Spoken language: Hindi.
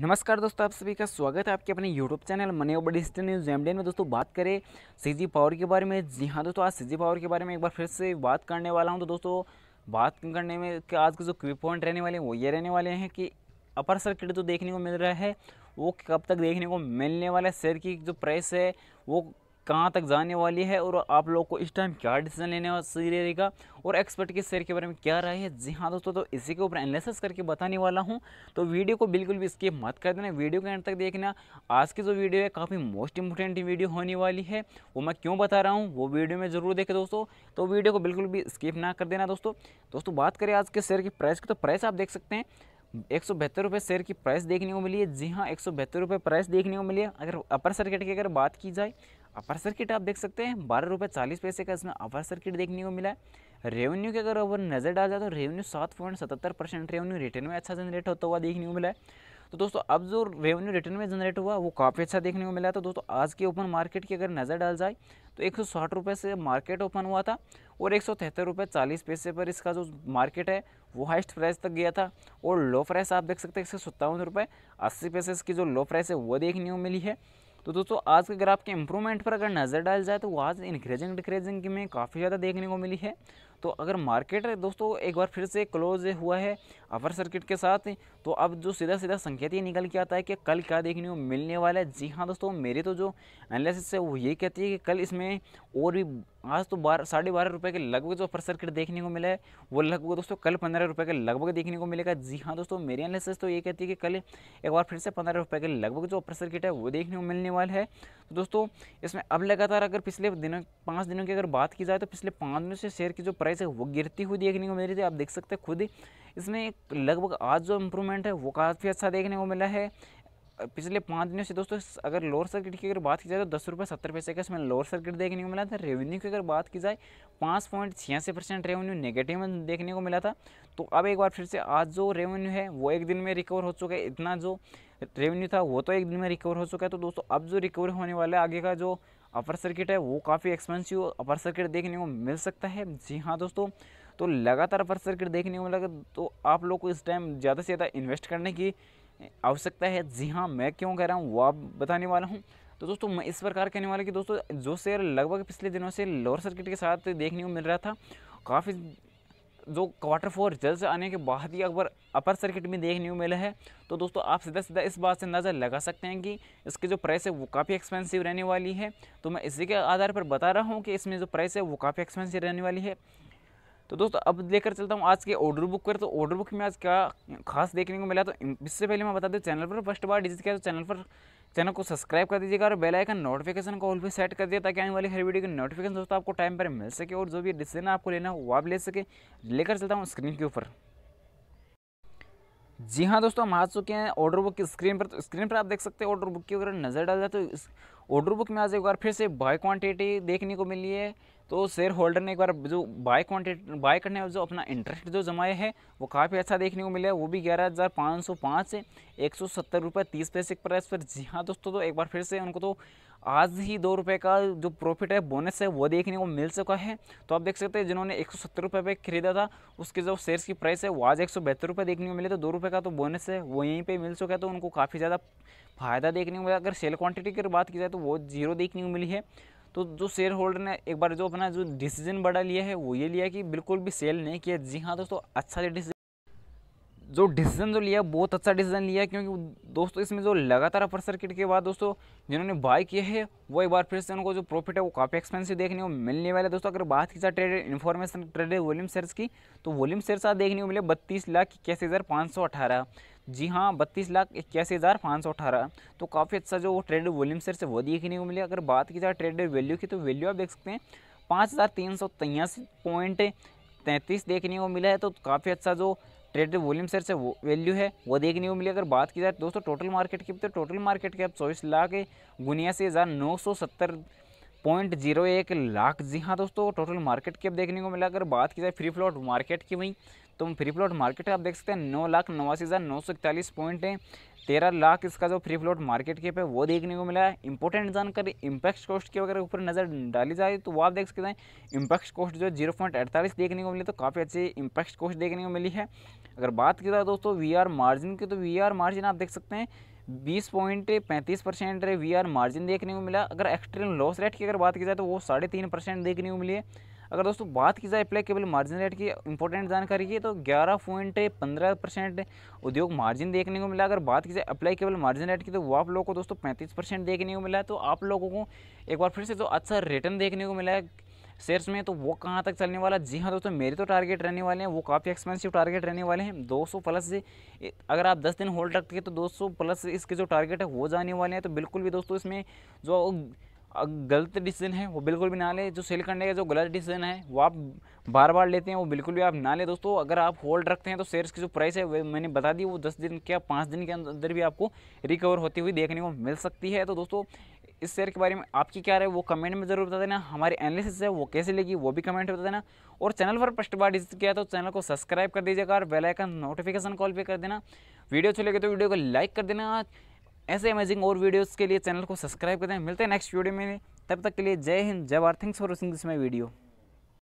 नमस्कार दोस्तों आप सभी का स्वागत है आपके अपने यूट्यूब चैनल मनी ओबर डिजिटल न्यूज़ एमडेन में दोस्तों बात करें सीजी पावर के बारे में जी हाँ दोस्तों आज सीजी पावर के बारे में एक बार फिर से बात करने वाला हूँ तो दोस्तों बात करने में कि आज के जो क्विक पॉइंट रहने वाले हैं वो ये रहने वाले हैं कि अपर सर्किट जो देखने को मिल रहा है वो कब तक देखने को मिलने वाला है शेयर की जो प्राइस है वो कहाँ तक जाने वाली है और आप लोग को इस टाइम क्या डिसीजन लेने सही रहेगा और एक्सपर्ट के शेयर के बारे में क्या राय है जी हाँ दोस्तों तो इसी के ऊपर एनालिसिस करके बताने वाला हूँ तो वीडियो को बिल्कुल भी स्किप मत कर देना वीडियो के एंड तक देखना आज की जो वीडियो है काफ़ी मोस्ट इंपोर्टेंट वीडियो होने वाली है वो मैं क्यों बता रहा हूँ वो वीडियो में ज़रूर देखें दोस्तों तो वीडियो को बिल्कुल भी स्किप ना कर देना दोस्तों दोस्तों बात करें आज के शेयर की प्राइस की तो प्राइस आप देख सकते हैं एक सौ बहत्तर रुपये शेयर की प्राइस देखने को मिली है जी हाँ एक सौ बहत्तर रुपये प्राइस देखने को मिली है अगर अपर सर्किट की अगर बात की जाए अपर सर्किट आप देख सकते हैं बारह रुपये चालीस पैसे का इसमें अपर सर्किट देखने को मिला है रेवेन्यू की अगर ओवर नज़र डाल जाए तो रेवेन्यू सात पॉइंट सतहत्तर परसेंट रेवेन्यू रिटर्न में अच्छा जनरेट होता हुआ देखने को मिला है तो दोस्तों अब जो रेवेन्यू रिटर्न में जनरेट हुआ वो काफ़ी अच्छा देखने को मिला तो दोस्तों आज के ओपन मार्केट की अगर नज़र डाल जाए तो एक रुपए से मार्केट ओपन हुआ था और एक सौ रुपये चालीस पैसे पर इसका जो मार्केट है वो हाइस्ट प्राइस तक गया था और लो प्राइस आप देख सकते हैं एक सौ सत्तावन रुपये अस्सी पैसे इसकी जो लो प्राइस है वो देखने को मिली है तो दोस्तों आज के ग्राफ के इंप्रूवमेंट पर अगर नज़र डाल जाए तो आज इंक्रीजिंग डिक्रीजिंग में काफ़ी ज़्यादा देखने को मिली है तो अगर मार्केट दोस्तों एक बार फिर से क्लोज हुआ है अपर सर्किट के साथ तो अब जो सीधा सीधा संकेत ये निकल के आता है कि कल क्या देखने को मिलने वाला है जी हाँ दोस्तों मेरे तो जो एनालिसिस है वो ये कहती है कि कल इसमें और भी आज तो बारह साढ़े बारह रुपये के लगभग जो अपर सर्किट देखने को मिला है वो लगभग दोस्तों कल पंद्रह रुपये के लगभग देखने को मिलेगा जी हाँ दोस्तों मेरी एनालिसिस तो ये कहती है कि कल एक बार फिर से पंद्रह रुपये के लगभग जो अपर सर्किट है वो देखने को मिलने वाला है तो दोस्तों इसमें अब लगातार अगर पिछले दिनों पाँच दिनों की अगर बात की जाए तो पिछले पाँच दिनों से शेयर की जो प्राइस प्राइस है वो गिरती हुई देखने को मिल रही थी आप देख सकते हैं खुद इसमें एक लगभग आज जो इम्प्रूवमेंट है वो काफ़ी अच्छा देखने को मिला है पिछले पाँच दिनों से दोस्तों अगर लोअर सर्किट की अगर बात की जाए तो दस रुपये सत्तर पैसे का इसमें लोअर सर्किट देखने को मिला था रेवेन्यू की अगर बात की जाए पाँच पॉइंट छियासी परसेंट रेवेन्यू नेगेटिव में देखने को मिला था तो अब एक बार फिर से आज जो रेवेन्यू है वो एक दिन में रिकवर हो चुका है इतना जो रेवेन्यू था वो तो एक दिन में रिकवर हो चुका है तो दोस्तों अब जो रिकवर होने वाला है आगे का जो अपर सर्किट है वो काफ़ी एक्सपेंसिव अपर सर्किट देखने को मिल सकता है जी हाँ दोस्तों तो लगातार अपर सर्किट देखने को मिलेगा तो आप लोग को इस टाइम ज़्यादा से ज़्यादा इन्वेस्ट करने की आवश्यकता है जी हाँ मैं क्यों कह रहा हूँ वो आप बताने वाला हूँ तो दोस्तों मैं इस प्रकार कहने वाला कि दोस्तों जो शेयर लगभग पिछले दिनों से लोअर सर्किट के साथ देखने को मिल रहा था काफ़ी जो क्वार्टर फोर रिजल्ट आने के बाद ही अगर अपर सर्किट में देखने को मिला है तो दोस्तों आप सीधा सीधा इस बात से नज़र लगा सकते हैं कि इसकी जो प्राइस है वो काफ़ी एक्सपेंसिव रहने वाली है तो मैं इसी के आधार पर बता रहा हूँ कि इसमें जो प्राइस है वो काफ़ी एक्सपेंसिव रहने वाली है तो दोस्तों अब लेकर चलता हूँ आज के ऑर्डर बुक पर तो ऑर्डर बुक में आज क्या खास देखने को मिला तो इससे पहले मैं बता दूँ चैनल पर फर्स्ट बार डिजिट किया तो चैनल पर चैनल को सब्सक्राइब कर दीजिएगा और बेल आइकन नोटिफिकेशन को ऑल भी सेट कर दिया ताकि आने वाली हर वीडियो की नोटिफिकेशन दोस्तों आपको टाइम पर मिल सके और जो भी डिसीजन आपको लेना हो वो आप ले सके लेकर चलता हूँ स्क्रीन के ऊपर जी हाँ दोस्तों हम आ चुके हैं ऑर्डर बुक की स्क्रीन पर तो स्क्रीन पर आप देख सकते हैं ऑर्डर बुक की अगर नज़र डाल जाए तो ऑर्डर बुक में आज एक बार फिर से बाई क्वांटिटी देखने को मिली है तो शेयर होल्डर ने एक बार जो बाय क्वान्टिटी बाय करने जो अपना इंटरेस्ट जो जमाया है वो काफ़ी अच्छा देखने को मिला है वो भी ग्यारह हज़ार पाँच सौ पाँच से एक सौ सत्तर रुपये तीस पैसे के प्राइस पर जी हाँ दोस्तों तो एक बार फिर से उनको तो आज ही दो रुपये का जो प्रॉफिट है बोनस है वो देखने को मिल चुका है तो आप देख सकते हैं जिन्होंने एक सौ सत्तर रुपये पे खरीदा था उसके जो शेयर्स की प्राइस है वो आज एक सौ बहत्तर रुपये देखने को मिले तो दो रुपये का तो बोनस है वो यहीं पर मिल चुका है तो उनको काफ़ी ज़्यादा फायदा देखने को मिला अगर सेल क्वांटिटी की बात की जाए तो वो जीरो देखने को मिली है तो जो शेयर होल्डर ने एक बार जो अपना जो डिसीजन बड़ा लिया है वो ये लिया कि बिल्कुल भी सेल नहीं किया जी हाँ दोस्तों अच्छा डिसीजन जो डिसीजन जो लिया बहुत अच्छा डिसीजन लिया क्योंकि दोस्तों इसमें जो लगातार अपर सर्किट के बाद दोस्तों जिन्होंने बाय किया है वो एक बार फिर से उनको जो प्रॉफिट है वो काफ़ी एक्सपेंसिव देखने को मिलने वाले दोस्तों अगर बात की जाए trade information traded volume shares की तो वॉल्यूम शेयर्स देखने को मिले बत्तीस लाख इक्यासी हज़ार पाँच सौ अठारह जी हाँ बत्तीस लाख इक्यासी हज़ार पाँच सौ अठारह तो काफ़ी अच्छा जो ट्रेड वॉल्यूम सर से वो देखने को मिले अगर बात की जाए ट्रेड वैल्यू की तो वैल्यू आप देख सकते हैं पाँच हज़ार तीन सौ तियासी पॉइंट तैंतीस देखने को मिला है तो काफ़ी अच्छा जो ट्रेड वॉल्यूम सर से वो वैल्यू है वो देखने को मिली अगर बात की जाए दोस्तों टोटल मार्केट की तो टोटल मार्केट अब चौबीस लाख उन्यासी हज़ार नौ सौ सत्तर पॉइंट जीरो एक लाख जी हाँ दोस्तों टोटल मार्केट की अब देखने को मिला अगर बात की जाए फ्री फ्लोट मार्केट की वहीं तो फ्री फ्लोट मार्केट आप देख सकते हैं नौ लाख नवासी हज़ार नौ सौ इकतालीस पॉइंट है तेरह लाख इसका जो फ्री फ्लोट मार्केट कैप है वो देखने को मिला है इंपॉर्टेंट जानकारी इम्पैक्ट कॉस्ट के अगर ऊपर नज़र डाली जाए तो वो आप देख सकते हैं इम्पैक्ट कॉस्ट जो जीरो पॉइंट अड़तालीस देखने को मिली तो काफ़ी अच्छी इम्पैक्ट कॉस्ट देखने को मिली है अगर बात की जाए दोस्तों वी आर मार्जिन की तो वी आर मार्जिन आप देख सकते हैं बीस पॉइंट पैंतीस परसेंट वी आर मार्जिन देखने को मिला अगर एक्सट्रीम लॉस रेट की अगर बात की जाए तो वो साढ़े तीन परसेंट देखने को मिली है अगर दोस्तों बात की जाए अप्लीकेबल मार्जिन रेट की इंपॉर्टेंट जानकारी की तो ग्यारह पॉइंट पंद्रह परसेंट उद्योग मार्जिन देखने को मिला अगर बात की जाए अप्लाईकेबल मार्जिन रेट की तो वो आप लोगों को दोस्तों पैंतीस परसेंट देखने को मिला है तो आप लोगों को एक बार फिर से जो अच्छा रिटर्न देखने को मिला है शेयर्स में तो वो कहाँ तक चलने वाला जी हाँ दोस्तों मेरे तो टारगेट रहने वाले हैं वो काफ़ी एक्सपेंसिव टारगेट रहने वाले हैं 200 प्लस से अगर आप 10 दिन होल्ड रखते हैं तो 200 प्लस इसके जो टारगेट है वो जाने वाले हैं तो बिल्कुल भी दोस्तों इसमें जो गलत डिसीजन है वो बिल्कुल भी ना लें जो सेल करने का जो गलत डिसीजन है वो आप बार बार लेते हैं वो बिल्कुल भी आप ना लें दोस्तों अगर आप होल्ड रखते हैं तो शेयर्स की जो प्राइस है मैंने बता दी वो दस दिन क्या पाँच दिन के अं-, अंदर भी आपको रिकवर होती हुई देखने को मिल सकती है तो दोस्तों इस शेयर के बारे में आपकी क्या राय वो कमेंट में जरूर बता देना हमारे एनालिसिस है वो कैसे लेगी वो भी कमेंट बता देना और चैनल पर फर्स्ट बार डिजिट किया तो चैनल को सब्सक्राइब कर दीजिएगा और बेलाइकन नोटिफिकेशन कॉल भी कर देना वीडियो अच्छी लगे तो वीडियो को लाइक कर देना ऐसे अमेजिंग और वीडियोस के लिए चैनल को सब्सक्राइब करें मिलते हैं नेक्स्ट वीडियो में तब तक के लिए जय हिंद जय Bharat thanks for watching this my video